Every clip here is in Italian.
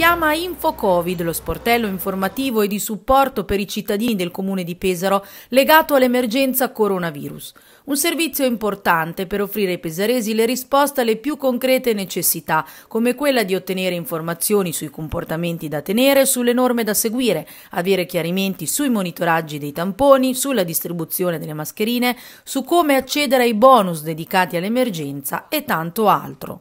chiama InfoCovid, lo sportello informativo e di supporto per i cittadini del comune di Pesaro legato all'emergenza coronavirus. Un servizio importante per offrire ai pesaresi le risposte alle più concrete necessità, come quella di ottenere informazioni sui comportamenti da tenere, sulle norme da seguire, avere chiarimenti sui monitoraggi dei tamponi, sulla distribuzione delle mascherine, su come accedere ai bonus dedicati all'emergenza e tanto altro.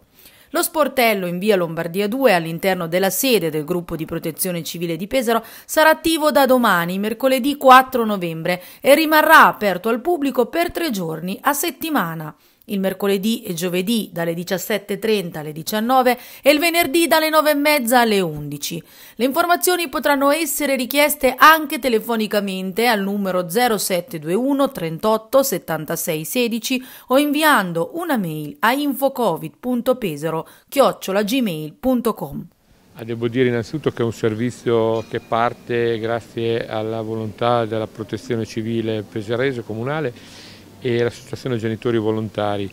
Lo sportello in via Lombardia 2 all'interno della sede del gruppo di protezione civile di Pesaro sarà attivo da domani, mercoledì 4 novembre, e rimarrà aperto al pubblico per tre giorni a settimana il mercoledì e giovedì dalle 17.30 alle 19 e il venerdì dalle 9.30 alle 11. Le informazioni potranno essere richieste anche telefonicamente al numero 0721 38 76 16 o inviando una mail a infocovid.pesero chiocciolagmail.com. Ah, devo dire innanzitutto che è un servizio che parte grazie alla volontà della protezione civile peserese comunale e l'Associazione Genitori Volontari.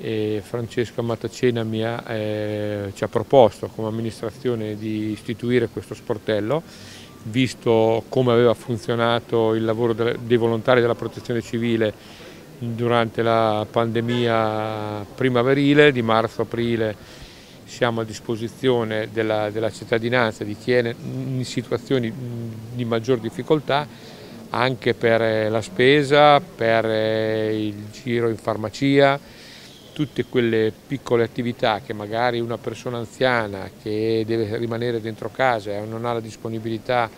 E Francesco Amatacena mi ha, eh, ci ha proposto come amministrazione di istituire questo sportello, visto come aveva funzionato il lavoro dei volontari della protezione civile durante la pandemia primaverile, di marzo-aprile siamo a disposizione della, della cittadinanza di chi è in situazioni di maggior difficoltà anche per eh, la spesa, per eh, il giro in farmacia, tutte quelle piccole attività che magari una persona anziana che deve rimanere dentro casa e non ha la disponibilità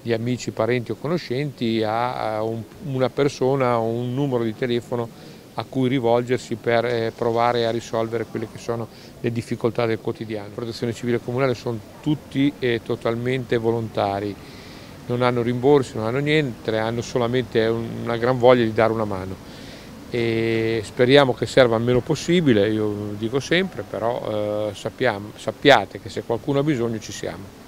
di amici, parenti o conoscenti ha una persona o un numero di telefono a cui rivolgersi per eh, provare a risolvere quelle che sono le difficoltà del quotidiano. La protezione civile comunale sono tutti e totalmente volontari non hanno rimborsi, non hanno niente, hanno solamente una gran voglia di dare una mano. E speriamo che serva il meno possibile, io dico sempre, però eh, sappiamo, sappiate che se qualcuno ha bisogno ci siamo.